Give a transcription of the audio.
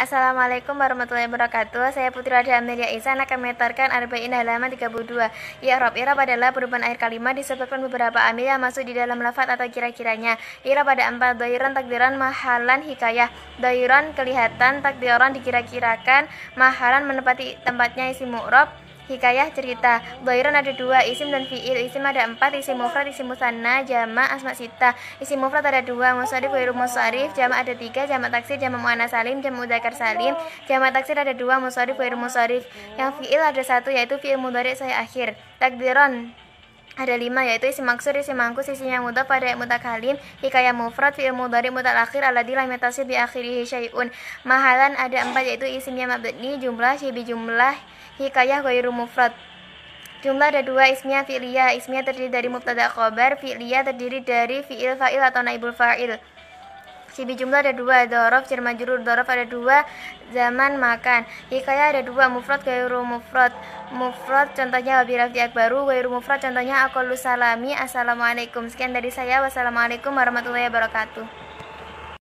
Assalamualaikum warahmatullahi wabarakatuh Saya Putri Radha Amelia Ihsan akan menetarkan Arba'in halaman 32 ya, Rob I'rab ya, adalah perubahan air kalimat disebabkan beberapa amil yang masuk di dalam lafat atau kira-kiranya I'rab ya, pada empat Doiran takdiran mahalan hikayah Doiran kelihatan takdiran dikira-kirakan Mahalan menempati tempatnya isi mu'rob Hikayah cerita. Boiron ada dua, isim dan fiil. Isim ada empat, isim mufrad, isim musanna, jama, asma sita. Isim mufrad ada dua, musarif, boiru musarif, jama ada tiga, jama taksir, jama muana salim, jama mudakar salim. Jama taksir ada dua, musarif, boiru musarif. Yang fiil ada satu, yaitu fiil mudarik saya akhir. Takdiron ada lima yaitu isi maksur, isi mangkus, isi yang mudah pada mutakalim, hikayah mufrad, fi'il mudari mutal akhir ala di yatasir bi akhiri hisyai'un Mahalan ada empat yaitu isimnya mabni, jumlah, bi jumlah, hikayah ghairu mufrad. Jumlah ada dua ismnya fi'liyah. Ismnya terdiri dari mubtada khobar, fi'liyah terdiri dari fi'il fa'il atau naibul fa'il. Sibi jumlah ada dua, dorof, cirma jurur, dorof ada dua, zaman makan. Hikaya ada dua, mufrad, gairu mufrad. Mufrad contohnya wabi rafi akbaru, gairu mufrad contohnya Aku salami, assalamualaikum. Sekian dari saya, wassalamualaikum warahmatullahi wabarakatuh.